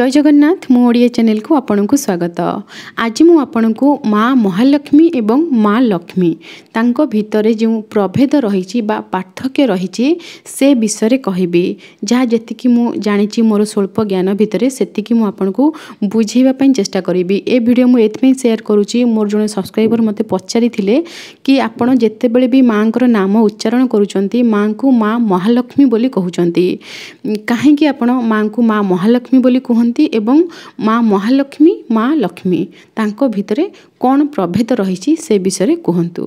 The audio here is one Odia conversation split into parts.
ଜୟ ଜଗନ୍ନାଥ ମୁଁ ଓଡ଼ିଆ ଚ୍ୟାନେଲକୁ ଆପଣଙ୍କୁ ସ୍ୱାଗତ ଆଜି ମୁଁ ଆପଣଙ୍କୁ ମା ମହାଲକ୍ଷ୍ମୀ ଏବଂ ମା ଲକ୍ଷ୍ମୀ ତାଙ୍କ ଭିତରେ ଯେଉଁ ପ୍ରଭେଦ ରହିଛି ବା ପାର୍ଥକ୍ୟ ରହିଛି ସେ ବିଷୟରେ କହିବି ଯାହା ଯେତିକି ମୁଁ ଜାଣିଛି ମୋର ସ୍ୱଳ୍ପ ଜ୍ଞାନ ଭିତରେ ସେତିକି ମୁଁ ଆପଣଙ୍କୁ ବୁଝେଇବା ପାଇଁ ଚେଷ୍ଟା କରିବି ଏ ଭିଡ଼ିଓ ମୁଁ ଏଥିପାଇଁ ସେୟାର କରୁଛି ମୋର ଜଣେ ସବସ୍କ୍ରାଇବର ମୋତେ ପଚାରିଥିଲେ କି ଆପଣ ଯେତେବେଳେ ବି ମାଆଙ୍କର ନାମ ଉଚ୍ଚାରଣ କରୁଛନ୍ତି ମାଆଙ୍କୁ ମା ମହାଲକ୍ଷ୍ମୀ ବୋଲି କହୁଛନ୍ତି କାହିଁକି ଆପଣ ମାଆଙ୍କୁ ମା ମହାଲକ୍ଷ୍ମୀ ବୋଲି କୁହନ୍ତି ଅଛନ୍ତି ଏବଂ ମା ମହାଲକ୍ଷ୍ମୀ ମା ଲକ୍ଷ୍ମୀ ତାଙ୍କ ଭିତରେ କ'ଣ ପ୍ରଭେଦ ରହିଛି ସେ ବିଷୟରେ କୁହନ୍ତୁ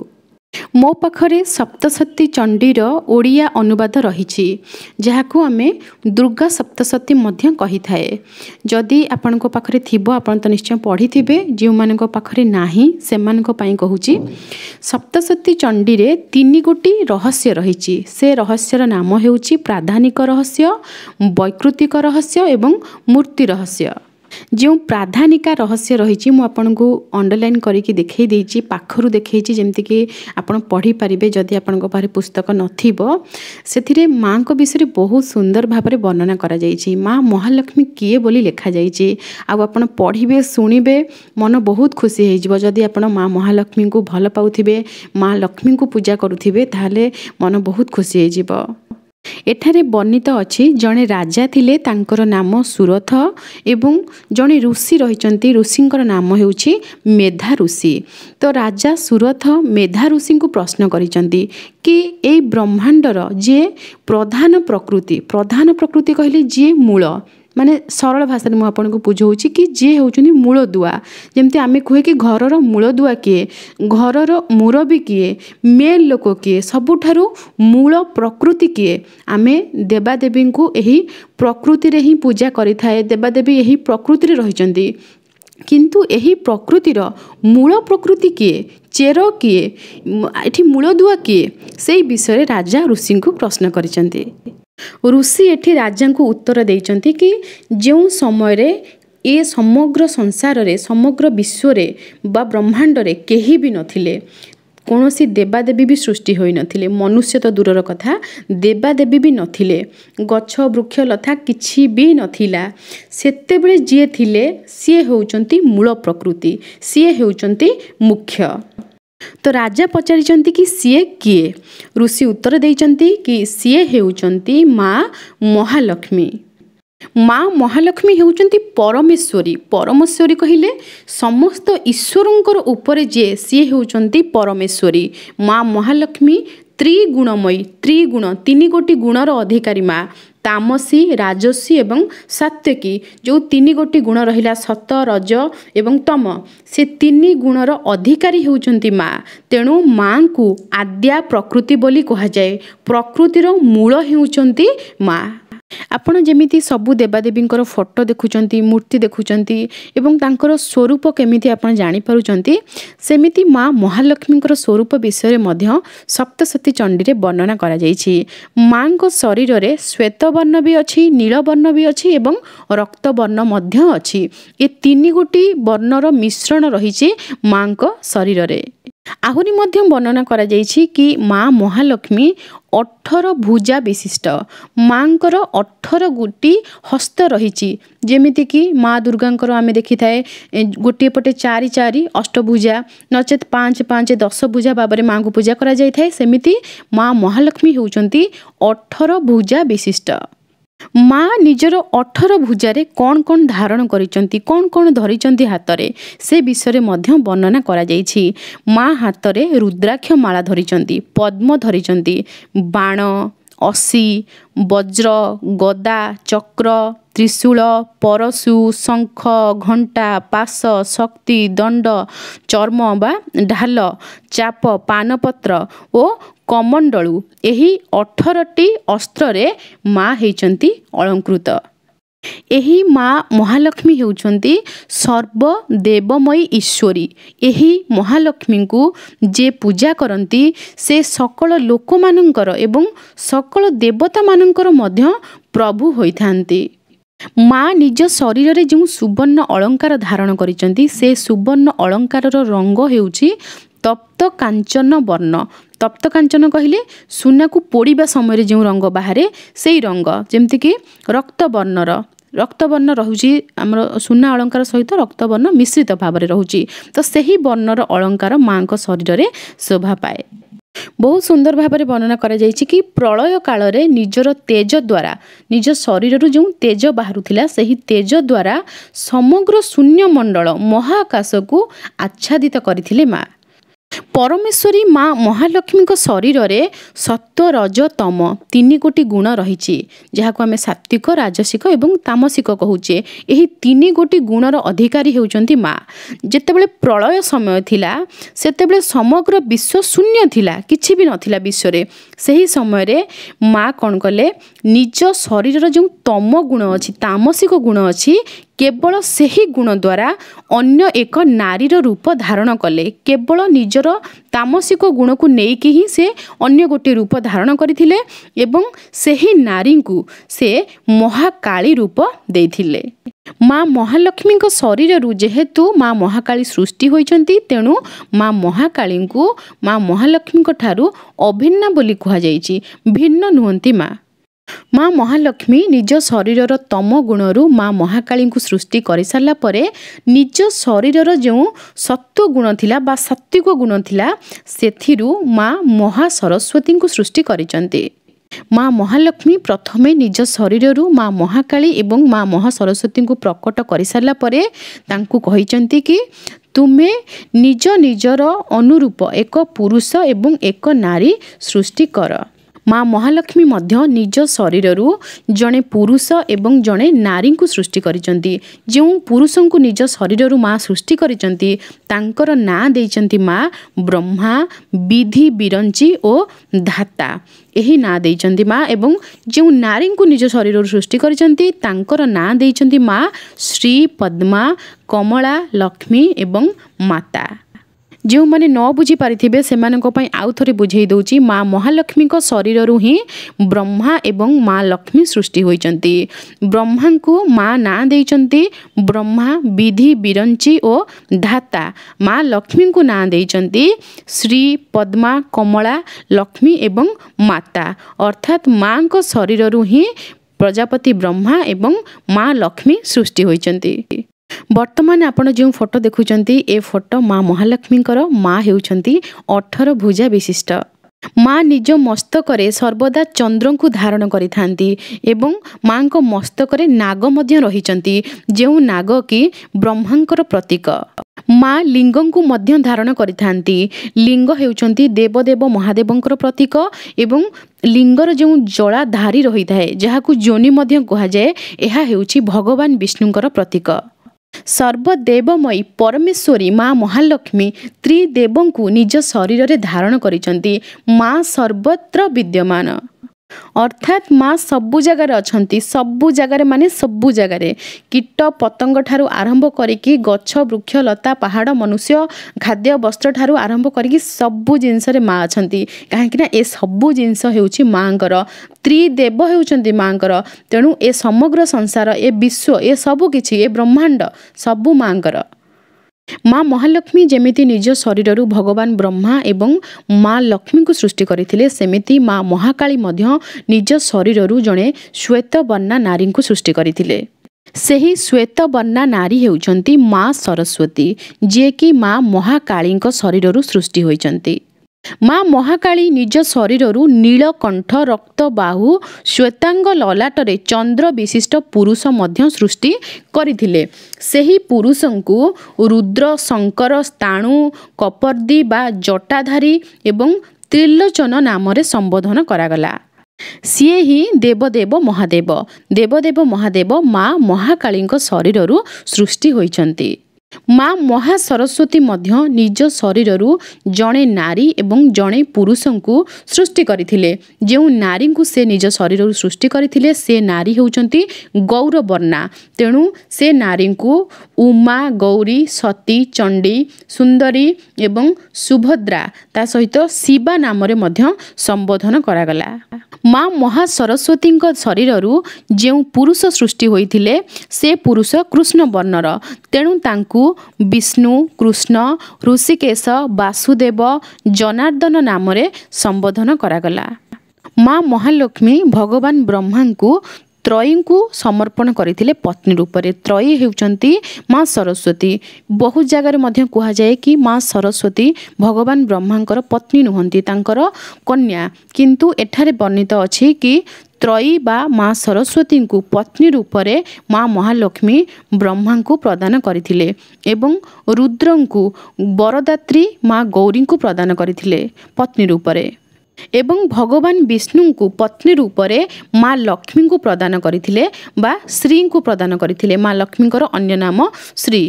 ମୋ ପାଖରେ ସପ୍ତସତୀ ଚଣ୍ଡୀର ଓଡ଼ିଆ ଅନୁବାଦ ରହିଛି ଯାହାକୁ ଆମେ ଦୁର୍ଗା ସପ୍ତସତୀ ମଧ୍ୟ କହିଥାଏ ଯଦି ଆପଣଙ୍କ ପାଖରେ ଥିବ ଆପଣ ତ ନିଶ୍ଚୟ ପଢ଼ିଥିବେ ଯେଉଁମାନଙ୍କ ପାଖରେ ନାହିଁ ସେମାନଙ୍କ ପାଇଁ କହୁଛି ସପ୍ତସତୀ ଚଣ୍ଡୀରେ ତିନି ଗୋଟି ରହସ୍ୟ ରହିଛି ସେ ରହସ୍ୟର ନାମ ହେଉଛି ପ୍ରାଧାନିକ ରହସ୍ୟ ବୈକୃତିକ ରହସ୍ୟ ଏବଂ ମୂର୍ତ୍ତି ରହସ୍ୟ ଯେଉଁ ପ୍ରାଧାନିକା ରହସ୍ୟ ରହିଛି ମୁଁ ଆପଣଙ୍କୁ ଅଣ୍ଡରଲାଇନ୍ କରିକି ଦେଖାଇ ଦେଇଛି ପାଖରୁ ଦେଖାଇଛି ଯେମିତିକି ଆପଣ ପଢ଼ିପାରିବେ ଯଦି ଆପଣଙ୍କ ପାଖରେ ପୁସ୍ତକ ନଥିବ ସେଥିରେ ମାଆଙ୍କ ବିଷୟରେ ବହୁତ ସୁନ୍ଦର ଭାବରେ ବର୍ଣ୍ଣନା କରାଯାଇଛି ମା ମହାଲକ୍ଷ୍ମୀ କିଏ ବୋଲି ଲେଖାଯାଇଛି ଆଉ ଆପଣ ପଢ଼ିବେ ଶୁଣିବେ ମନ ବହୁତ ଖୁସି ହେଇଯିବ ଯଦି ଆପଣ ମା ମହାଲକ୍ଷ୍ମୀଙ୍କୁ ଭଲ ପାଉଥିବେ ମା ଲକ୍ଷ୍ମୀଙ୍କୁ ପୂଜା କରୁଥିବେ ତାହେଲେ ମନ ବହୁତ ଖୁସି ହେଇଯିବ ଏଠାରେ ବର୍ଣ୍ଣିତ ଅଛି ଜଣେ ରାଜା ଥିଲେ ତାଙ୍କର ନାମ ସୁରଥ ଏବଂ ଜଣେ ଋଷି ରହିଛନ୍ତି ଋଷିଙ୍କର ନାମ ହେଉଛି ମେଧା ଋଷି ତ ରାଜା ସୁରଥ ମେଧା ଋଷିଙ୍କୁ ପ୍ରଶ୍ନ କରିଛନ୍ତି କି ଏଇ ବ୍ରହ୍ମାଣ୍ଡର ଯିଏ ପ୍ରଧାନ ପ୍ରକୃତି ପ୍ରଧାନ ପ୍ରକୃତି କହିଲେ ଯିଏ ମୂଳ ମାନେ ସରଳ ଭାଷାରେ ମୁଁ ଆପଣଙ୍କୁ ବୁଝାଉଛି କି ଯିଏ ହେଉଛନ୍ତି ମୂଳଦୁଆ ଯେମିତି ଆମେ କୁହେ କି ଘରର ମୂଳଦୁଆ କିଏ ଘରର ମୁରବି କିଏ ମେନ୍ ଲୋକ କିଏ ସବୁଠାରୁ ମୂଳ ପ୍ରକୃତି କିଏ ଆମେ ଦେବାଦେବୀଙ୍କୁ ଏହି ପ୍ରକୃତିରେ ହିଁ ପୂଜା କରିଥାଏ ଦେବାଦେବୀ ଏହି ପ୍ରକୃତିରେ ରହିଛନ୍ତି କିନ୍ତୁ ଏହି ପ୍ରକୃତିର ମୂଳ ପ୍ରକୃତି କିଏ ଚେର କିଏ ଏଠି ମୂଳଦୁଆ କିଏ ସେଇ ବିଷୟରେ ରାଜା ଋଷିଙ୍କୁ ପ୍ରଶ୍ନ କରିଛନ୍ତି ଋଷି ଏଠି ରାଜାଙ୍କୁ ଉତ୍ତର ଦେଇଛନ୍ତି କି ଯେଉଁ ସମୟରେ ଏ ସମଗ୍ର ସଂସାରରେ ସମଗ୍ର ବିଶ୍ୱରେ ବା ବ୍ରହ୍ମାଣ୍ଡରେ କେହି ବି ନଥିଲେ କୌଣସି ଦେବାଦେବୀ ବି ସୃଷ୍ଟି ହୋଇନଥିଲେ ମନୁଷ୍ୟ ତ ଦୂରର କଥା ଦେବାଦେବୀ ବି ନଥିଲେ ଗଛ ବୃକ୍ଷ ଲତା କିଛି ବି ନଥିଲା ସେତେବେଳେ ଯିଏ ଥିଲେ ସିଏ ହେଉଛନ୍ତି ମୂଳ ପ୍ରକୃତି ସିଏ ହେଉଛନ୍ତି ମୁଖ୍ୟ ତ ରାଜା ପଚାରିଛନ୍ତି କି ସିଏ କିଏ ଋଷି ଉତ୍ତର ଦେଇଛନ୍ତି କି ସିଏ ହେଉଛନ୍ତି ମା ମହାଲକ୍ଷ୍ମୀ ମା ମହାଲକ୍ଷ୍ମୀ ହେଉଛନ୍ତି ପରମେଶ୍ୱରୀ ପରମେଶ୍ୱରୀ କହିଲେ ସମସ୍ତ ଈଶ୍ୱରଙ୍କର ଉପରେ ଯିଏ ସିଏ ହେଉଛନ୍ତି ପରମେଶ୍ୱରୀ ମା ମହାଲକ୍ଷ୍ମୀ ତ୍ରିଗୁଣମୟୀ ତ୍ରିଗୁଣ ତିନି ଗୋଟି ଗୁଣର ଅଧିକାରୀ ମା ତାମସୀ ରାଜସ୍ୱୀ ଏବଂ ସାତ୍ତ୍ୱିକୀ ଯେଉଁ ତିନିଗୋଟି ଗୁଣ ରହିଲା ସତ ରଜ ଏବଂ ତମ ସେ ତିନି ଗୁଣର ଅଧିକାରୀ ହେଉଛନ୍ତି ମା ତେଣୁ ମାଙ୍କୁ ଆଦ୍ୟା ପ୍ରକୃତି ବୋଲି କୁହାଯାଏ ପ୍ରକୃତିର ମୂଳ ହେଉଛନ୍ତି ମା ଆପଣ ଯେମିତି ସବୁ ଦେବାଦେବୀଙ୍କର ଫଟୋ ଦେଖୁଛନ୍ତି ମୂର୍ତ୍ତି ଦେଖୁଛନ୍ତି ଏବଂ ତାଙ୍କର ସ୍ୱରୂପ କେମିତି ଆପଣ ଜାଣିପାରୁଛନ୍ତି ସେମିତି ମା ମହାଲକ୍ଷ୍ମୀଙ୍କର ସ୍ୱରୂପ ବିଷୟରେ ମଧ୍ୟ ସପ୍ତସତୀ ଚଣ୍ଡୀରେ ବର୍ଣ୍ଣନା କରାଯାଇଛି ମାଙ୍କ ଶରୀରରେ ଶ୍ୱେତ ବର୍ଣ୍ଣ ବି ଅଛି ନୀଳବର୍ଣ୍ଣ ବି ଅଛି ଏବଂ ରକ୍ତ ବର୍ଣ୍ଣ ମଧ୍ୟ ଅଛି ଏ ତିନି ଗୋଟି ବର୍ଣ୍ଣର ମିଶ୍ରଣ ରହିଛି ମାଙ୍କ ଶରୀରରେ ଆହୁରି ମଧ୍ୟ ବର୍ଣ୍ଣନା କରାଯାଇଛି କି ମା ମହାଲକ୍ଷ୍ମୀ ଅଠର ଭୁଜା ବିଶିଷ୍ଟ ମାଙ୍କର ଅଠର ଗୋଟି ହସ୍ତ ରହିଛି ଯେମିତିକି ମା ଦୁର୍ଗାଙ୍କର ଆମେ ଦେଖିଥାଏ ଗୋଟିଏ ପଟେ ଚାରି ଚାରି ଅଷ୍ଟଭୁଜା ନଚେତ୍ ପାଞ୍ଚ ପାଞ୍ଚ ଦଶ ଭୁଜା ଭାବରେ ମାଙ୍କୁ ପୂଜା କରାଯାଇଥାଏ ସେମିତି ମା ମହାଲକ୍ଷ୍ମୀ ହେଉଛନ୍ତି ଅଠର ଭୁଜା ବିଶିଷ୍ଟ ମା ନିଜର ଅଠର ଭୁଜାରେ କ'ଣ କ'ଣ ଧାରଣ କରିଛନ୍ତି କ'ଣ କ'ଣ ଧରିଛନ୍ତି ହାତରେ ସେ ବିଷୟରେ ମଧ୍ୟ ବର୍ଣ୍ଣନା କରାଯାଇଛି ମା ହାତରେ ରୁଦ୍ରାକ୍ଷ ମାଳା ଧରିଛନ୍ତି ପଦ୍ମ ଧରିଛନ୍ତି ବାଣ ଅଶୀ ବଜ୍ର ଗଦା ଚକ୍ର ତ୍ରିଶୂଳ ପରଶୁ ଶଙ୍ଖ ଘଣ୍ଟା ପାଶ ଶକ୍ତି ଦଣ୍ଡ ଚର୍ମ ବା ଢାଲ ଚାପ ପାନପତ୍ର ଓ କମଣ୍ଡଳୁ ଏହି ଅଠରଟି ଅସ୍ତ୍ରରେ ମା ହେଇଛନ୍ତି ଅଳଙ୍କୃତ ଏହି ମା ମହାଲକ୍ଷ୍ମୀ ହେଉଛନ୍ତି ସର୍ବଦେବମୟୀ ଈଶ୍ୱରୀ ଏହି ମହାଲକ୍ଷ୍ମୀଙ୍କୁ ଯିଏ ପୂଜା କରନ୍ତି ସେ ସକଳ ଲୋକମାନଙ୍କର ଏବଂ ସକଳ ଦେବତାମାନଙ୍କର ମଧ୍ୟ ପ୍ରଭୁ ହୋଇଥାନ୍ତି ମା ନିଜ ଶରୀରରେ ଯେଉଁ ସୁବର୍ଣ୍ଣ ଅଳଙ୍କାର ଧାରଣ କରିଛନ୍ତି ସେ ସୁବର୍ଣ୍ଣ ଅଳଙ୍କାରର ରଙ୍ଗ ହେଉଛି ତପ୍ତ କାଞ୍ଚନ ବର୍ଣ୍ଣ ତପ୍ତ କାଞ୍ଚନ କହିଲେ ସୁନାକୁ ପୋଡ଼ିବା ସମୟରେ ଯେଉଁ ରଙ୍ଗ ବାହାରେ ସେଇ ରଙ୍ଗ ଯେମିତିକି ରକ୍ତବର୍ଣ୍ଣର ରକ୍ତବର୍ଣ୍ଣ ରହୁଛି ଆମର ସୁନା ଅଳଙ୍କାର ସହିତ ରକ୍ତବର୍ଣ୍ଣ ମିଶ୍ରିତ ଭାବରେ ରହୁଛି ତ ସେହି ବର୍ଣ୍ଣର ଅଳଙ୍କାର ମାଆଙ୍କ ଶରୀରରେ ଶୋଭା ପାଏ ବହୁତ ସୁନ୍ଦର ଭାବରେ ବର୍ଣ୍ଣନା କରାଯାଇଛି କି ପ୍ରଳୟ କାଳରେ ନିଜର ତେଜ ଦ୍ୱାରା ନିଜ ଶରୀରରୁ ଯେଉଁ ତେଜ ବାହାରୁଥିଲା ସେହି ତେଜ ଦ୍ୱାରା ସମଗ୍ର ଶୂନ୍ୟମଣ୍ଡଳ ମହାକାଶକୁ ଆଚ୍ଛାଦିତ କରିଥିଲେ ମା' ପରମେଶ୍ୱରୀ ମା ମହାଲକ୍ଷ୍ମୀଙ୍କ ଶରୀରରେ ସତ୍ୱ ରଜ ତମ ତିନିଗୋଟି ଗୁଣ ରହିଛି ଯାହାକୁ ଆମେ ସାତ୍ତ୍ୱିକ ରାଜସିକ ଏବଂ ତାମସିକ କହୁଛେ ଏହି ତିନି ଗୋଟି ଗୁଣର ଅଧିକାରୀ ହେଉଛନ୍ତି ମା ଯେତେବେଳେ ପ୍ରଳୟ ସମୟ ଥିଲା ସେତେବେଳେ ସମଗ୍ର ବିଶ୍ୱ ଶୂନ୍ୟ ଥିଲା କିଛି ବି ନଥିଲା ବିଶ୍ୱରେ ସେହି ସମୟରେ ମା କ'ଣ କଲେ ନିଜ ଶରୀରର ଯେଉଁ ତମ ଗୁଣ ଅଛି ତାମସିକ ଗୁଣ ଅଛି କେବଳ ସେହି ଗୁଣ ଦ୍ୱାରା ଅନ୍ୟ ଏକ ନାରୀର ରୂପ ଧାରଣ କଲେ କେବଳ ନିଜର ତାମସିକ ଗୁଣକୁ ନେଇକି ହିଁ ସେ ଅନ୍ୟ ଗୋଟିଏ ରୂପ ଧାରଣ କରିଥିଲେ ଏବଂ ସେହି ନାରୀଙ୍କୁ ସେ ମହାକାଳୀ ରୂପ ଦେଇଥିଲେ ମା' ମହାଲକ୍ଷ୍ମୀଙ୍କ ଶରୀରରୁ ଯେହେତୁ ମା' ମହାକାଳୀ ସୃଷ୍ଟି ହୋଇଛନ୍ତି ତେଣୁ ମା' ମହାକାଳୀଙ୍କୁ ମା' ମହାଲକ୍ଷ୍ମୀଙ୍କ ଠାରୁ ଅଭିନ୍ନ ବୋଲି କୁହାଯାଇଛି ଭିନ୍ନ ନୁହନ୍ତି ମା' ମା ମହାଲକ୍ଷ୍ମୀ ନିଜ ଶରୀରର ତମ ଗୁଣରୁ ମା ମହାକାଳୀଙ୍କୁ ସୃଷ୍ଟି କରିସାରିଲା ପରେ ନିଜ ଶରୀରର ଯେଉଁ ସତ୍ୱଗୁଣ ଥିଲା ବା ସାତ୍ଵିକ ଗୁଣ ଥିଲା ସେଥିରୁ ମା ମହା ସରସ୍ୱତୀଙ୍କୁ ସୃଷ୍ଟି କରିଛନ୍ତି ମା ମହାଲକ୍ଷ୍ମୀ ପ୍ରଥମେ ନିଜ ଶରୀରରୁ ମା ମହାକାଳୀ ଏବଂ ମା ମହା ସରସ୍ୱତୀଙ୍କୁ ପ୍ରକଟ କରିସାରିଲା ପରେ ତାଙ୍କୁ କହିଛନ୍ତି କି ତୁମେ ନିଜ ନିଜର ଅନୁରୂପ ଏକ ପୁରୁଷ ଏବଂ ଏକ ନାରୀ ସୃଷ୍ଟି କର ମା' ମହାଲକ୍ଷ୍ମୀ ମଧ୍ୟ ନିଜ ଶରୀରରୁ ଜଣେ ପୁରୁଷ ଏବଂ ଜଣେ ନାରୀଙ୍କୁ ସୃଷ୍ଟି କରିଛନ୍ତି ଯେଉଁ ପୁରୁଷଙ୍କୁ ନିଜ ଶରୀରରୁ ମା' ସୃଷ୍ଟି କରିଛନ୍ତି ତାଙ୍କର ନାଁ ଦେଇଛନ୍ତି ମା' ବ୍ରହ୍ମା ବିଧି ବିରଞ୍ଚି ଓ ଧାତା ଏହି ନାଁ ଦେଇଛନ୍ତି ମା' ଏବଂ ଯେଉଁ ନାରୀଙ୍କୁ ନିଜ ଶରୀରରୁ ସୃଷ୍ଟି କରିଛନ୍ତି ତାଙ୍କର ନାଁ ଦେଇଛନ୍ତି ମା' ଶ୍ରୀ ପଦ୍ମା କମଳା ଲକ୍ଷ୍ମୀ ଏବଂ ମାତା ଯେଉଁମାନେ ନ ବୁଝିପାରିଥିବେ ସେମାନଙ୍କ ପାଇଁ ଆଉ ଥରେ ବୁଝେଇ ଦେଉଛି ମା ମହାଲକ୍ଷ୍ମୀଙ୍କ ଶରୀରରୁ ହିଁ ବ୍ରହ୍ମା ଏବଂ ମା ଲକ୍ଷ୍ମୀ ସୃଷ୍ଟି ହୋଇଛନ୍ତି ବ୍ରହ୍ମାଙ୍କୁ ମା ନାଁ ଦେଇଛନ୍ତି ବ୍ରହ୍ମା ବିଧି ବିରଞ୍ଚି ଓ ଧାତା ମା ଲକ୍ଷ୍ମୀଙ୍କୁ ନାଁ ଦେଇଛନ୍ତି ଶ୍ରୀ ପଦ୍ମା କମଳା ଲକ୍ଷ୍ମୀ ଏବଂ ମାତା ଅର୍ଥାତ୍ ମାଙ୍କ ଶରୀରରୁ ହିଁ ପ୍ରଜାପତି ବ୍ରହ୍ମା ଏବଂ ମା ଲକ୍ଷ୍ମୀ ସୃଷ୍ଟି ହୋଇଛନ୍ତି ବର୍ତ୍ତମାନ ଆପଣ ଯେଉଁ ଫଟୋ ଦେଖୁଛନ୍ତି ଏ ଫଟୋ ମା ମହାଲକ୍ଷ୍ମୀଙ୍କର ମା ହେଉଛନ୍ତି ଅଠର ଭୁଜା ବିଶିଷ୍ଟ ମା ନିଜ ମସ୍ତକରେ ସର୍ବଦା ଚନ୍ଦ୍ରଙ୍କୁ ଧାରଣ କରିଥାନ୍ତି ଏବଂ ମାଙ୍କ ମସ୍ତକରେ ନାଗ ମଧ୍ୟ ରହିଛନ୍ତି ଯେଉଁ ନାଗ କି ବ୍ରହ୍ମାଙ୍କର ପ୍ରତୀକ ମା ଲିଙ୍ଗଙ୍କୁ ମଧ୍ୟ ଧାରଣ କରିଥାନ୍ତି ଲିଙ୍ଗ ହେଉଛନ୍ତି ଦେବଦେବ ମହାଦେବଙ୍କର ପ୍ରତୀକ ଏବଂ ଲିଙ୍ଗର ଯେଉଁ ଜଳା ଧାରି ରହିଥାଏ ଯାହାକୁ ଜୋନି ମଧ୍ୟ କୁହାଯାଏ ଏହା ହେଉଛି ଭଗବାନ ବିଷ୍ଣୁଙ୍କର ପ୍ରତୀକ ସର୍ବଦେବମୟୀ ପରମେଶ୍ୱରୀ ମା ମହାଲକ୍ଷ୍ମୀ ତ୍ରିଦେବଙ୍କୁ ନିଜ ଶରୀରରେ ଧାରଣ କରିଛନ୍ତି ମା ସର୍ବତ୍ର ବିଦ୍ୟମାନ ଅର୍ଥାତ୍ ମା ସବୁ ଜାଗାରେ ଅଛନ୍ତି ସବୁ ଜାଗାରେ ମାନେ ସବୁ ଜାଗାରେ କୀଟ ପତଙ୍ଗ ଠାରୁ ଆରମ୍ଭ କରିକି ଗଛ ବୃକ୍ଷ ଲତା ପାହାଡ଼ ମନୁଷ୍ୟ ଖାଦ୍ୟ ବସ୍ତ୍ର ଠାରୁ ଆରମ୍ଭ କରିକି ସବୁ ଜିନିଷରେ ମା ଅଛନ୍ତି କାହିଁକିନା ଏ ସବୁ ଜିନିଷ ହେଉଛି ମାଆଙ୍କର ତ୍ରିଦେବ ହେଉଛନ୍ତି ମାଆଙ୍କର ତେଣୁ ଏ ସମଗ୍ର ସଂସାର ଏ ବିଶ୍ୱ ଏ ସବୁ କିଛି ଏ ବ୍ରହ୍ମାଣ୍ଡ ସବୁ ମାଆଙ୍କର ମାଆ ମହାଲକ୍ଷ୍ମୀ ଯେମିତି ନିଜ ଶରୀରରୁ ଭଗବାନ ବ୍ରହ୍ମା ଏବଂ ମା ଲକ୍ଷ୍ମୀଙ୍କୁ ସୃଷ୍ଟି କରିଥିଲେ ସେମିତି ମା ମହାକାଳୀ ମଧ୍ୟ ନିଜ ଶରୀରରୁ ଜଣେ ଶ୍ୱେତବର୍ଣ୍ଣା ନାରୀଙ୍କୁ ସୃଷ୍ଟି କରିଥିଲେ ସେହି ଶ୍ୱେତବର୍ଣ୍ଣା ନାରୀ ହେଉଛନ୍ତି ମା ସରସ୍ୱତୀ ଯିଏକି ମା ମହାକାଳୀଙ୍କ ଶରୀରରୁ ସୃଷ୍ଟି ହୋଇଛନ୍ତି ମା ମହାକାଳୀ ନିଜ ଶରୀରରୁ ନୀଳକଣ୍ଠ ରକ୍ତ ବାହୁ ଶ୍ୱେତାଙ୍ଗ ଲଲାଟରେ ଚନ୍ଦ୍ର ବିଶିଷ୍ଟ ପୁରୁଷ ମଧ୍ୟ ସୃଷ୍ଟି କରିଥିଲେ ସେହି ପୁରୁଷଙ୍କୁ ରୁଦ୍ର ଶଙ୍କର ସ୍ଥାଣୁ କପର୍ଦି ବା ଜଟାଧାରୀ ଏବଂ ତ୍ରିଲୋଚନ ନାମରେ ସମ୍ବୋଧନ କରାଗଲା ସିଏ ହିଁ ଦେବଦେବ ମହାଦେବ ଦେବଦେବ ମହାଦେବ ମା ମହାକାଳୀଙ୍କ ଶରୀରରୁ ସୃଷ୍ଟି ହୋଇଛନ୍ତି ମାଆ ମହା ସରସ୍ୱତୀ ମଧ୍ୟ ନିଜ ଶରୀରରୁ ଜଣେ ନାରୀ ଏବଂ ଜଣେ ପୁରୁଷଙ୍କୁ ସୃଷ୍ଟି କରିଥିଲେ ଯେଉଁ ନାରୀଙ୍କୁ ସେ ନିଜ ଶରୀରରୁ ସୃଷ୍ଟି କରିଥିଲେ ସେ ନାରୀ ହେଉଛନ୍ତି ଗୌରବର୍ଣ୍ଣା ତେଣୁ ସେ ନାରୀଙ୍କୁ ଉମା ଗୌରୀ ସତୀ ଚଣ୍ଡୀ ସୁନ୍ଦରୀ ଏବଂ ସୁଭଦ୍ରା ତା ସହିତ ଶିବା ନାମରେ ମଧ୍ୟ ସମ୍ବୋଧନ କରାଗଲା ମା ମହାସରସ୍ୱତୀଙ୍କ ଶରୀରରୁ ଯେଉଁ ପୁରୁଷ ସୃଷ୍ଟି ହୋଇଥିଲେ ସେ ପୁରୁଷ କୃଷ୍ଣ ବର୍ଣ୍ଣର ତେଣୁ ତାଙ୍କୁ ବିଷ୍ଣୁ କୃଷ୍ଣ ଋଷିକେଶ ବାସୁଦେବ ଜନାର୍ଦ୍ଦନ ନାମରେ ସମ୍ବୋଧନ କରାଗଲା ମା ମହାଲକ୍ଷ୍ମୀ ଭଗବାନ ବ୍ରହ୍ମାଙ୍କୁ ତ୍ରୟୀଙ୍କୁ ସମର୍ପଣ କରିଥିଲେ ପତ୍ନୀ ରୂପରେ ତ୍ରୟୀ ହେଉଛନ୍ତି ମାଆ ସରସ୍ୱତୀ ବହୁତ ଜାଗାରେ ମଧ୍ୟ କୁହାଯାଏ କି ମାଆ ସରସ୍ୱତୀ ଭଗବାନ ବ୍ରହ୍ମାଙ୍କର ପତ୍ନୀ ନୁହନ୍ତି ତାଙ୍କର କନ୍ୟା କିନ୍ତୁ ଏଠାରେ ବର୍ଣ୍ଣିତ ଅଛି କି ତ୍ରୟୀ ବା ମା ସରସ୍ୱତୀଙ୍କୁ ପତ୍ନୀ ରୂପରେ ମା ମହାଲକ୍ଷ୍ମୀ ବ୍ରହ୍ମାଙ୍କୁ ପ୍ରଦାନ କରିଥିଲେ ଏବଂ ରୁଦ୍ରଙ୍କୁ ବରଦାତ୍ରୀ ମା ଗୌରୀଙ୍କୁ ପ୍ରଦାନ କରିଥିଲେ ପତ୍ନୀ ରୂପରେ ଏବଂ ଭଗବାନ ବିଷ୍ଣୁଙ୍କୁ ପତ୍ନୀ ରୂପରେ ମା ଲକ୍ଷ୍ମୀଙ୍କୁ ପ୍ରଦାନ କରିଥିଲେ ବା ଶ୍ରୀଙ୍କୁ ପ୍ରଦାନ କରିଥିଲେ ମା ଲକ୍ଷ୍ମୀଙ୍କର ଅନ୍ୟ ନାମ ଶ୍ରୀ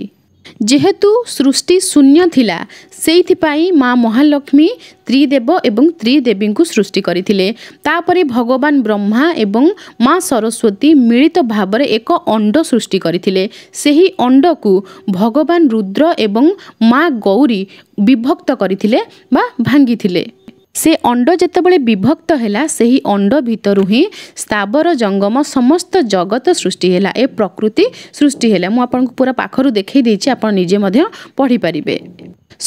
ଯେହେତୁ ସୃଷ୍ଟି ଶୂନ୍ୟ ଥିଲା ସେଇଥିପାଇଁ ମା ମହାଲକ୍ଷ୍ମୀ ତ୍ରିଦେବ ଏବଂ ତ୍ରିଦେବୀଙ୍କୁ ସୃଷ୍ଟି କରିଥିଲେ ତାପରେ ଭଗବାନ ବ୍ରହ୍ମା ଏବଂ ମା ସରସ୍ୱତୀ ମିଳିତ ଭାବରେ ଏକ ଅଣ୍ଡ ସୃଷ୍ଟି କରିଥିଲେ ସେହି ଅଣ୍ଡକୁ ଭଗବାନ ରୁଦ୍ର ଏବଂ ମା ଗୌରୀ ବିଭକ୍ତ କରିଥିଲେ ବା ଭାଙ୍ଗିଥିଲେ ସେ ଅଣ୍ଡ ଯେତେବେଳେ ବିଭକ୍ତ ହେଲା ସେହି ଅଣ୍ଡ ଭିତରୁ ହିଁ ସ୍ଥାବର ଜଙ୍ଗମ ସମସ୍ତ ଜଗତ ସୃଷ୍ଟି ହେଲା ଏ ପ୍ରକୃତି ସୃଷ୍ଟି ହେଲା ମୁଁ ଆପଣଙ୍କୁ ପୁରା ପାଖରୁ ଦେଖାଇ ଦେଇଛି ଆପଣ ନିଜେ ମଧ୍ୟ ପଢ଼ିପାରିବେ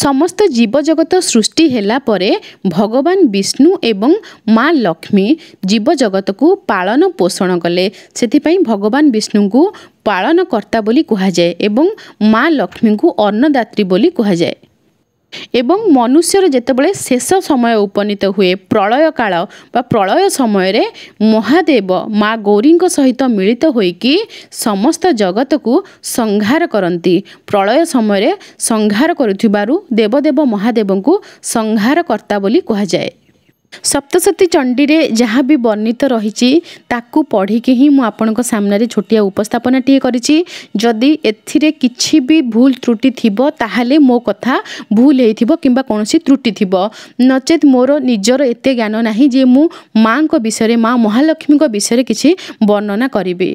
ସମସ୍ତ ଜୀବଜଗତ ସୃଷ୍ଟି ହେଲା ପରେ ଭଗବାନ ବିଷ୍ଣୁ ଏବଂ ମା ଲକ୍ଷ୍ମୀ ଜୀବଜଗତକୁ ପାଳନ ପୋଷଣ କଲେ ସେଥିପାଇଁ ଭଗବାନ ବିଷ୍ଣୁଙ୍କୁ ପାଳନକର୍ତ୍ତା ବୋଲି କୁହାଯାଏ ଏବଂ ମା ଲକ୍ଷ୍ମୀଙ୍କୁ ଅନ୍ନଦାତ୍ରୀ ବୋଲି କୁହାଯାଏ ଏବଂ ମନୁଷ୍ୟର ଯେତେବେଳେ ଶେଷ ସମୟ ଉପନୀତ ହୁଏ ପ୍ରଳୟ କାଳ ବା ପ୍ରଳୟ ସମୟରେ ମହାଦେବ ମା ଗୌରୀଙ୍କ ସହିତ ମିଳିତ ହୋଇକି ସମସ୍ତ ଜଗତକୁ ସଂହାର କରନ୍ତି ପ୍ରଳୟ ସମୟରେ ସଂହାର କରୁଥିବାରୁ ଦେବଦେବ ମହାଦେବଙ୍କୁ ସଂହାରକର୍ତ୍ତା ବୋଲି କୁହାଯାଏ ସପ୍ତସତୀ ଚଣ୍ଡୀରେ ଯାହା ବି ବର୍ଣ୍ଣିତ ରହିଛି ତାକୁ ପଢ଼ିକି ହିଁ ମୁଁ ଆପଣଙ୍କ ସାମ୍ନାରେ ଛୋଟିଆ ଉପସ୍ଥାପନାଟିଏ କରିଛି ଯଦି ଏଥିରେ କିଛି ବି ଭୁଲ ତ୍ରୁଟି ଥିବ ତାହେଲେ ମୋ କଥା ଭୁଲ ହେଇଥିବ କିମ୍ବା କୌଣସି ତ୍ରୁଟି ଥିବ ନଚେତ୍ ମୋର ନିଜର ଏତେ ଜ୍ଞାନ ନାହିଁ ଯେ ମୁଁ ମାଆଙ୍କ ବିଷୟରେ ମା ମହାଲକ୍ଷ୍ମୀଙ୍କ ବିଷୟରେ କିଛି ବର୍ଣ୍ଣନା କରିବି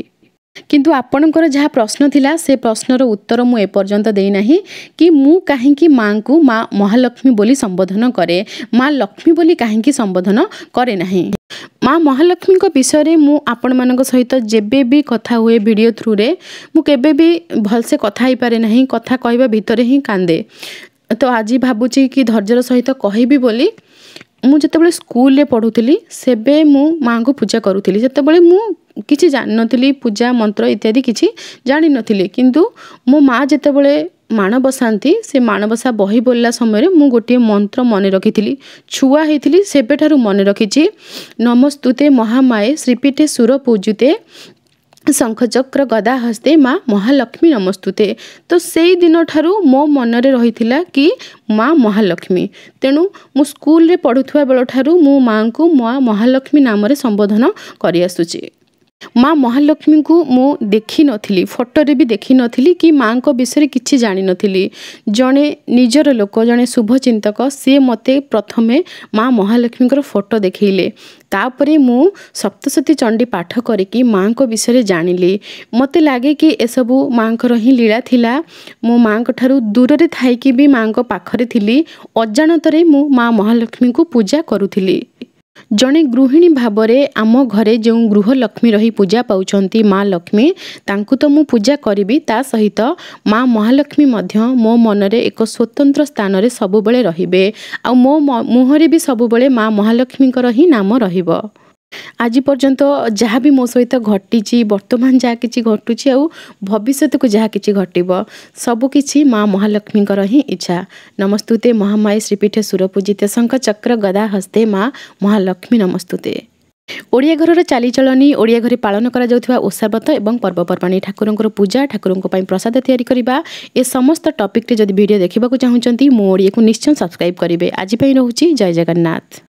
କିନ୍ତୁ ଆପଣଙ୍କର ଯାହା ପ୍ରଶ୍ନ ଥିଲା ସେ ପ୍ରଶ୍ନର ଉତ୍ତର ମୁଁ ଏପର୍ଯ୍ୟନ୍ତ ଦେଇନାହିଁ କି ମୁଁ କାହିଁକି ମାଆଙ୍କୁ ମା ମହାଲକ୍ଷ୍ମୀ ବୋଲି ସମ୍ବୋଧନ କରେ ମା ଲକ୍ଷ୍ମୀ ବୋଲି କାହିଁକି ସମ୍ବୋଧନ କରେ ନାହିଁ ମା ମହାଲକ୍ଷ୍ମୀଙ୍କ ବିଷୟରେ ମୁଁ ଆପଣମାନଙ୍କ ସହିତ ଯେବେ ବି କଥା ହୁଏ ଭିଡ଼ିଓ ଥ୍ରୁରେ ମୁଁ କେବେ ବି ଭଲସେ କଥା ହେଇପାରେ ନାହିଁ କଥା କହିବା ଭିତରେ ହିଁ କାନ୍ଦେ ତ ଆଜି ଭାବୁଛି କି ଧୈର୍ଯ୍ୟର ସହିତ କହିବି ବୋଲି ମୁଁ ଯେତେବେଳେ ସ୍କୁଲରେ ପଢ଼ୁଥିଲି ସେବେ ମୁଁ ମାଆଙ୍କୁ ପୂଜା କରୁଥିଲି ସେତେବେଳେ ମୁଁ କିଛି ଜାଣିନଥିଲି ପୂଜା ମନ୍ତ୍ର ଇତ୍ୟାଦି କିଛି ଜାଣିନଥିଲି କିନ୍ତୁ ମୋ ମାଆ ଯେତେବେଳେ ମାଣବସାନ୍ତି ସେ ମାଣବସା ବହି ବୋଲିଲା ସମୟରେ ମୁଁ ଗୋଟିଏ ମନ୍ତ୍ର ମନେ ରଖିଥିଲି ଛୁଆ ହେଇଥିଲି ସେବେଠାରୁ ମନେ ରଖିଛି ନମସ୍ତୁତେ ମହାମାୟେ ଶ୍ରୀପୀଠେ ସୁର ପୂଜୁତେ ଶଙ୍ଖଚକ୍ର ଗଦା ହସ୍ତେ ମା ମହାଲକ୍ଷ୍ମୀ ନମସ୍ତୁତେ ତ ସେଇ ଦିନଠାରୁ ମୋ ମନରେ ରହିଥିଲା କି ମା ମହାଲକ୍ଷ୍ମୀ ତେଣୁ ମୁଁ ସ୍କୁଲରେ ପଢ଼ୁଥିବା ବେଳଠାରୁ ମୁଁ ମାଆଙ୍କୁ ମା ମହାଲକ୍ଷ୍ମୀ ନାମରେ ସମ୍ବୋଧନ କରିଆସୁଛି ମା ମହାଲକ୍ଷ୍ମୀଙ୍କୁ ମୁଁ ଦେଖିନଥିଲି ଫଟୋରେ ବି ଦେଖିନଥିଲି କି ମାଆଙ୍କ ବିଷୟରେ କିଛି ଜାଣିନଥିଲି ଜଣେ ନିଜର ଲୋକ ଜଣେ ଶୁଭଚିନ୍ତକ ସିଏ ମୋତେ ପ୍ରଥମେ ମା ମହାଲକ୍ଷ୍ମୀଙ୍କର ଫଟୋ ଦେଖେଇଲେ ତାପରେ ମୁଁ ସପ୍ତସତୀ ଚଣ୍ଡୀ ପାଠ କରିକି ମାଆଙ୍କ ବିଷୟରେ ଜାଣିଲି ମୋତେ ଲାଗେ କି ଏସବୁ ମାଆଙ୍କର ହିଁ ଲୀଳା ଥିଲା ମୁଁ ମାଆଙ୍କ ଠାରୁ ଦୂରରେ ଥାଇକି ବି ମାଆଙ୍କ ପାଖରେ ଥିଲି ଅଜାଣତରେ ମୁଁ ମା ମହାଲକ୍ଷ୍ମୀଙ୍କୁ ପୂଜା କରୁଥିଲି ଜଣେ ଗୃହିଣୀ ଭାବରେ ଆମ ଘରେ ଯେଉଁ ଗୃହ ଲକ୍ଷ୍ମୀ ରହି ପୂଜା ପାଉଛନ୍ତି ମା ଲକ୍ଷ୍ମୀ ତାଙ୍କୁ ତ ମୁଁ ପୂଜା କରିବି ତା ସହିତ ମା ମହାଲକ୍ଷ୍ମୀ ମଧ୍ୟ ମୋ ମନରେ ଏକ ସ୍ୱତନ୍ତ୍ର ସ୍ଥାନରେ ସବୁବେଳେ ରହିବେ ଆଉ ମୋ ମୁହଁରେ ବି ସବୁବେଳେ ମା ମହାଲକ୍ଷ୍ମୀଙ୍କର ହିଁ ନାମ ରହିବ ଆଜି ପର୍ଯ୍ୟନ୍ତ ଯାହା ବି ମୋ ସହିତ ଘଟିଛି ବର୍ତ୍ତମାନ ଯାହା କିଛି ଘଟୁଛି ଆଉ ଭବିଷ୍ୟତକୁ ଯାହା କିଛି ଘଟିବ ସବୁକିଛି ମା ମହାଲକ୍ଷ୍ମୀଙ୍କର ହିଁ ଇଚ୍ଛା ନମସ୍ତୁତେ ମହାମାୟୀ ଶ୍ରୀପୀଠ ସୁରପୂଜିତ ଶଙ୍ଖ ଚକ୍ର ଗଦା ହସ୍ତେ ମା ମହାଲକ୍ଷ୍ମୀ ନମସ୍ତୁତେ ଓଡ଼ିଆ ଘରର ଚାଲିଚଳଣି ଓଡ଼ିଆ ଘରେ ପାଳନ କରାଯାଉଥିବା ଓଷାବ୍ରତ ଏବଂ ପର୍ବପର୍ବାଣି ଠାକୁରଙ୍କର ପୂଜା ଠାକୁରଙ୍କ ପାଇଁ ପ୍ରସାଦ ତିଆରି କରିବା ଏ ସମସ୍ତ ଟପିକ୍ରେ ଯଦି ଭିଡ଼ିଓ ଦେଖିବାକୁ ଚାହୁଁଛନ୍ତି ମୋ ଓଡ଼ିଆକୁ ନିଶ୍ଚୟ ସବସ୍କ୍ରାଇବ୍ କରିବେ ଆଜି ପାଇଁ ରହୁଛି ଜୟ ଜଗନ୍ନାଥ